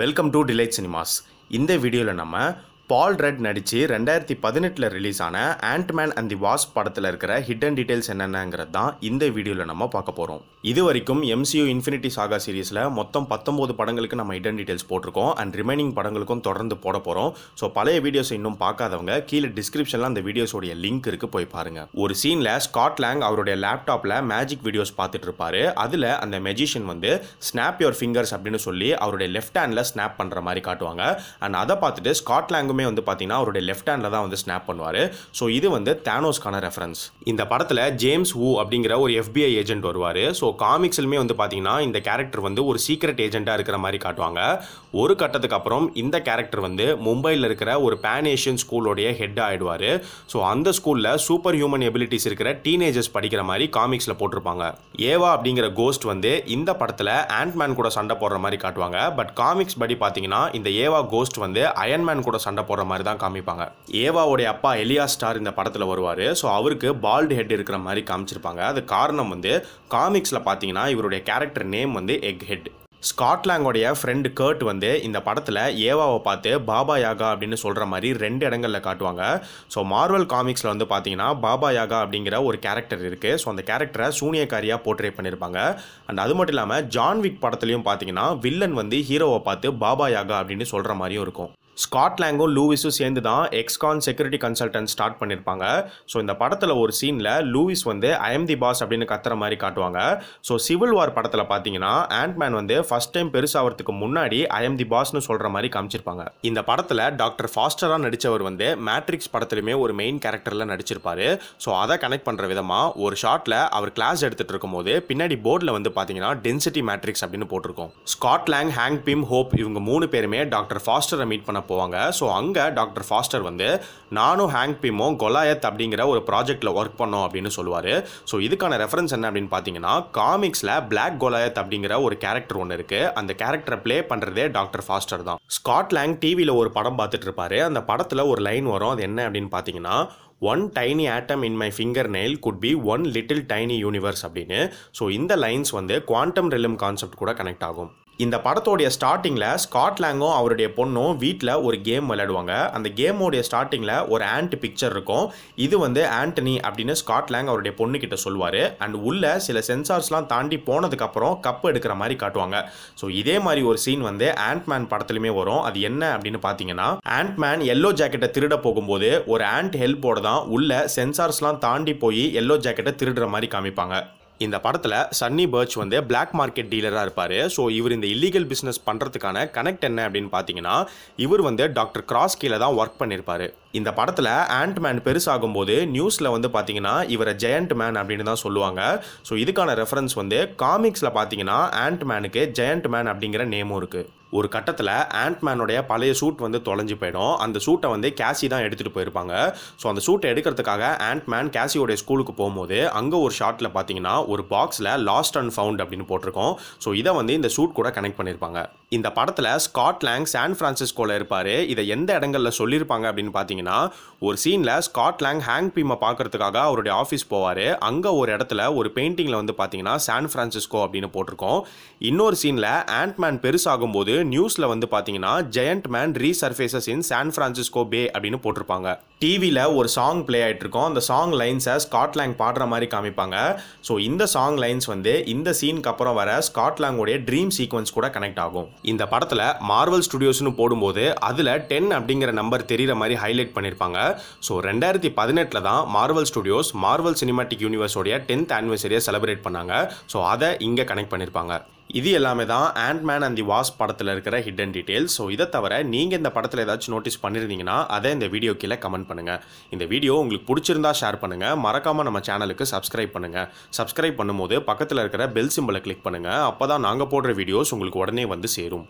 welcome to delight cinemas இந்த வீடியோவில் நம்ம பால் ரெட் நடித்து ரெண்டாயிரத்தி பதினெட்டில் ரிலீஸ் ஆன ஆண்ட்மேன் அண்ட் தி வாஸ் படத்தில் இருக்கிற ஹிட்டன் டீட்டெயில்ஸ் என்னென்னங்கிறது தான் இந்த வீடியோவில் நம்ம பார்க்க போகிறோம் இது வரைக்கும் எம்சியூ இன்ஃபினிட்டி சாகா சீரீஸில் மொத்தம் பத்தொம்போது படங்களுக்கு நம்ம ஹிட்டன் டீட்டெயில்ஸ் போட்டிருக்கோம் அண்ட் ரிமைனிங் படங்களுக்கும் தொடர்ந்து போட போகிறோம் ஸோ பழைய வீடியோஸ் இன்னும் பார்க்காதவங்க கீழே டிஸ்கிரிப்ஷனில் அந்த வீடியோஸோடைய லிங்க் இருக்குது போய் பாருங்கள் ஒரு சீனில் ஸ்காட்லாங் அவருடைய லேப்டாப்பில் மேஜிக் வீடியோஸ் பார்த்துட்டு இருப்பாரு அதில் அந்த மெஜிஷியன் வந்து ஸ்னாப் யோர் ஃபிங்கர்ஸ் அப்படின்னு சொல்லி அவருடைய லெஃப்ட் ஹேண்டில் ஸ்னாப் பண்ணுற மாதிரி காட்டுவாங்க அண்ட் அதை பார்த்துட்டு ஸ்காட்லாங்கும் எல்லாத்துக்குமே வந்து பார்த்தீங்கன்னா அவருடைய லெஃப்ட் ஹேண்டில் தான் வந்து ஸ்னாப் பண்ணுவார் ஸோ இது வந்து தேனோஸ்கான ரெஃபரன்ஸ் இந்த படத்தில் ஜேம்ஸ் ஊ அப்படிங்கிற ஒரு எஃபிஐ ஏஜென்ட் வருவார் ஸோ காமிக்ஸ்லுமே வந்து பார்த்தீங்கன்னா இந்த கேரக்டர் வந்து ஒரு சீக்ரெட் ஏஜென்ட்டாக இருக்கிற மாதிரி காட்டுவாங்க ஒரு கட்டத்துக்கு அப்புறம் இந்த கேரக்டர் வந்து மும்பையில் இருக்கிற ஒரு பேன் ஏஷியன் ஸ்கூலோடைய ஹெட் ஆகிடுவார் ஸோ அந்த ஸ்கூலில் சூப்பர் ஹியூமன் எபிலிட்டிஸ் இருக்கிற டீனேஜர்ஸ் படிக்கிற மாதிரி காமிக்ஸில் போட்டிருப்பாங்க ஏவா அப்படிங்கிற கோஸ்ட் வந்து இந்த படத்தில் ஆண்ட்மேன் கூட சண்டை போடுற மாதிரி காட்டுவாங்க பட் காமிக்ஸ் படி பார்த்தீங்கன்னா இந்த ஏவா கோஸ்ட் வந்து அயன்மேன் கூட சண்டை போடுற மாதிரி தான் காமிப்பாங்க ஏவாவுடைய அப்பா எலியா ஸ்டார் இந்த படத்தில் வருவார் ஸோ அவருக்கு பால்டு ஹெட் இருக்கிற மாதிரி காமிச்சிருப்பாங்க அது காரணம் வந்து காமிக்ஸில் பார்த்தீங்கன்னா இவருடைய கேரக்டர் நேம் வந்து எக் ஹெட் ஸ்காட்லாங்கோடைய ஃப்ரெண்டு கர்ட் வந்து இந்த படத்தில் ஏவாவை பார்த்து பாபா யாகா அப்படின்னு சொல்கிற மாதிரி ரெண்டு இடங்களில் காட்டுவாங்க ஸோ மார்வல் காமிக்ஸில் வந்து பார்த்தீங்கன்னா பாபா யாகா அப்படிங்கிற ஒரு கேரக்டர் இருக்குது ஸோ அந்த கேரக்டரை சூனியக்காரியாக போர்ட்ரேட் பண்ணியிருப்பாங்க அண்ட் அது மட்டும் இல்லாமல் ஜான்விக் படத்துலையும் பார்த்தீங்கன்னா வில்லன் வந்து ஹீரோவை பார்த்து பாபா யாகா அப்படின்னு சொல்கிற மாதிரியும் இருக்கும் லேங்கும் லூவிஸும் சேர்ந்து தான் எக்ஸ்கான் செக்யூரிட்டி கன்சல்டன்ட் ஸ்டார்ட் பண்ணியிருப்பாங்க ஸோ இந்த படத்தில் ஒரு சீனில் லூவிஸ் வந்து ஐஎம் தி பாஸ் அப்படின்னு கத்துற மாதிரி காட்டுவாங்க ஸோ சிவில் வார் படத்தில் பார்த்தீங்கன்னா ஆண்ட்மேன் வந்து ஃபஸ்ட் டைம் பெருசாகிறதுக்கு முன்னாடி ஐஎம் தி பாஸ்னு சொல்கிற மாதிரி காமிச்சிருப்பாங்க இந்த படத்தில் டாக்டர் ஃபாஸ்டராக நடித்தவர் வந்து மேட்ரிக்ஸ் படத்துலையுமே ஒரு மெயின் கேரக்டரில் நடிச்சிருப்பாரு ஸோ அதை கனெக்ட் பண்ணுற விதமாக ஒரு ஷாட்டில் அவர் கிளாஸ் எடுத்துகிட்டு இருக்கும்போது பின்னாடி போர்டில் வந்து பார்த்தீங்கன்னா டென்சிட்டி மேட்ரிக்ஸ் அப்படின்னு போட்டிருக்கோம் ஸ்காட்லாங் ஹேங் பிம் ஹோப் இவங்க மூணு பேருமே டாக்டர் ஃபாஸ்டரை மீட் பண்ண போவாங்க ஸோ அங்கே டாக்டர் ஃபாஸ்டர் வந்து நானும் ஹேங் பிமோ கொலாயத் அப்படிங்கிற ஒரு ப்ராஜெக்டில் ஒர்க் பண்ணோம் அப்படின்னு சொல்லுவார் ஸோ இதுக்கான ரெஃபரன்ஸ் என்ன அப்படின்னு பார்த்தீங்கன்னா காமிக்ஸில் பிளாக் கொலாயத் அப்படிங்கிற ஒரு கேரக்டர் ஒன்று இருக்குது அந்த கேரக்டரை ப்ளே பண்ணுறதே டாக்டர் ஃபாஸ்டர் தான் ஸ்காட்லாங் டிவியில் ஒரு படம் பார்த்துட்டு இருப்பாரு அந்த படத்தில் ஒரு லைன் வரும் அது என்ன அப்படின்னு பார்த்தீங்கன்னா one tiny atom in my finger nail could be one little tiny universe அப்படின்னு ஸோ இந்த லைன்ஸ் வந்து குவாண்டம் ரெல்லும் கான்செப்ட் கூட கனெக்ட் ஆகும் இந்த படத்தோடைய ஸ்டார்டிங்கில் ஸ்காட்லாங்கும் அவருடைய பொண்ணும் வீட்டில் ஒரு கேம் விளையாடுவாங்க அந்த கேமோடைய ஸ்டார்டிங்கில் ஒரு ஆண்ட் பிக்சர் இருக்கும் இது வந்து ஆண்டனி அப்படின்னு ஸ்காட்லாங் அவருடைய பொண்ணுக்கிட்ட சொல்லுவார் அண்ட் உள்ள சில சென்சார்ஸ்லாம் தாண்டி போனதுக்கப்புறம் கப் எடுக்கிற மாதிரி காட்டுவாங்க ஸோ இதே மாதிரி ஒரு சீன் வந்து ஆண்ட்மேன் படத்துலையுமே வரும் அது என்ன அப்படின்னு பார்த்தீங்கன்னா ஆண்ட்மேன் எல்லோ ஜாக்கெட்டை திருட போகும்போது ஒரு ஆண்ட் ஹெல்ப்போடு தான் உள்ள சென்சார்ஸ்லாம் தாண்டி போய் எல்லோ ஜாக்கெட்டை திருடுற மாதிரி காமிப்பாங்க இந்த படத்தில் சன்னி பர்ச் வந்து பிளாக் மார்க்கெட் டீலராக இருப்பார் ஸோ இவர் இந்த இல்லீகல் பிஸ்னஸ் பண்ணுறதுக்கான கனெக்ட் என்ன அப்படின்னு பார்த்தீங்கன்னா இவர் வந்து டாக்டர் கிராஸ் கீழே தான் ஒர்க் பண்ணியிருப்பார் இந்த படத்தில் ஆண்ட் மேன் பெருசாகும் போது நியூஸில் வந்து பார்த்தீங்கன்னா இவரை ஜெயண்ட் மேன் அப்படின்னு தான் சொல்லுவாங்க ஸோ இதுக்கான ரெஃபரன்ஸ் வந்து காமிக்ஸில் பார்த்தீங்கன்னா ஆண்ட் மேனுக்கு ஜெயண்ட் மேன் அப்படிங்கிற நேமும் இருக்குது ஒரு கட்டத்தில் ஆண்ட்மேனுடைய பழைய சூட் வந்து தொலைஞ்சு போயிடும் அந்த சூட்டை வந்து கேசி தான் எடுத்துகிட்டு போயிருப்பாங்க ஸோ அந்த சூட்டை எடுக்கிறதுக்காக ஆண்ட்மேன் கேசியோடைய ஸ்கூலுக்கு போகும்போது அங்கே ஒரு ஷாட்டில் பார்த்தீங்கன்னா ஒரு பாக்ஸில் லாஸ்ட் அண்ட் ஃபவுண்ட் அப்படின்னு போட்டிருக்கோம் ஸோ இதை வந்து இந்த சூட் கூட கனெக்ட் பண்ணியிருப்பாங்க இந்த படத்தில் ஸ்காட்லாங் சான் ஃப்ரான்சிஸ்கோவில் இருப்பார் இதை எந்த இடங்களில் சொல்லியிருப்பாங்க அப்படின்னு பார்த்தீங்கன்னா ஒரு சீனில் ஸ்காட்லாங் ஹேங் பீமை பார்க்குறதுக்காக அவருடைய ஆஃபீஸ் போவார் அங்கே ஒரு இடத்துல ஒரு பெயிண்டிங்கில் வந்து பார்த்தீங்கன்னா சான் ஃப்ரான்சிஸ்கோ அப்படின்னு போட்டிருக்கோம் இன்னொரு சீனில் ஆண்ட்மேன் பெருசாகும்போது நியூஸில் வந்து பார்த்தீங்கன்னா giant man resurfaces in San Francisco bay அப்படின்னு போட்டிருப்பாங்க டிவியில் ஒரு சாங் ப்ளே ஆகிட்டு இருக்கும் அந்த சாங் லைன்ஸை ஸ்காட்லாங் பாடுற மாதிரி காமிப்பாங்க ஸோ இந்த சாங் லைன்ஸ் வந்து இந்த சீனுக்கு அப்புறம் வர உடைய ட்ரீம் சீக்வன்ஸ் கூட கனெக்ட் ஆகும் இந்த படத்தில் மார்வல் ஸ்டுடியோஸ்னு போடும்போது அதில் டென் அப்படிங்கிற நம்பர் தெரிகிற மாதிரி ஹைலைட் பண்ணியிருப்பாங்க ஸோ ரெண்டாயிரத்தி பதினெட்டில் தான் மார்வல் ஸ்டுடியோஸ் மார்வல் சினிமாட்டிக் யூனிவர்ஸோடைய டென்த் ஆனிவர்சரியை செலிப்ரேட் பண்ணாங்க ஸோ அதை இங்கே கனெக்ட் பண்ணியிருப்பாங்க இது எல்லாமே தான் ஆண்ட்மேன் அண்ட் தி வாஸ் படத்தில் இருக்கிற ஹிடன் டீடைல்ஸ் ஸோ இதை தவிர நீங்கள் இந்த படத்தில் ஏதாச்சும் நோட்டீஸ் பண்ணியிருந்தீங்கன்னா அதை இந்த வீடியோ கீழே கமெண்ட் பண்ணுங்கள் இந்த வீடியோ உங்களுக்கு பிடிச்சிருந்தா ஷேர் பண்ணுங்கள் மறக்காமல் நம்ம சேனலுக்கு சப்ஸ்கிரைப் பண்ணுங்கள் சப்ஸ்கிரைப் பண்ணும்போது பக்கத்தில் இருக்கிற பெல் சிம்பிளை கிளிக் பண்ணுங்கள் அப்போ தான் நாங்கள் போடுற வீடியோஸ் உங்களுக்கு உடனே வந்து சேரும்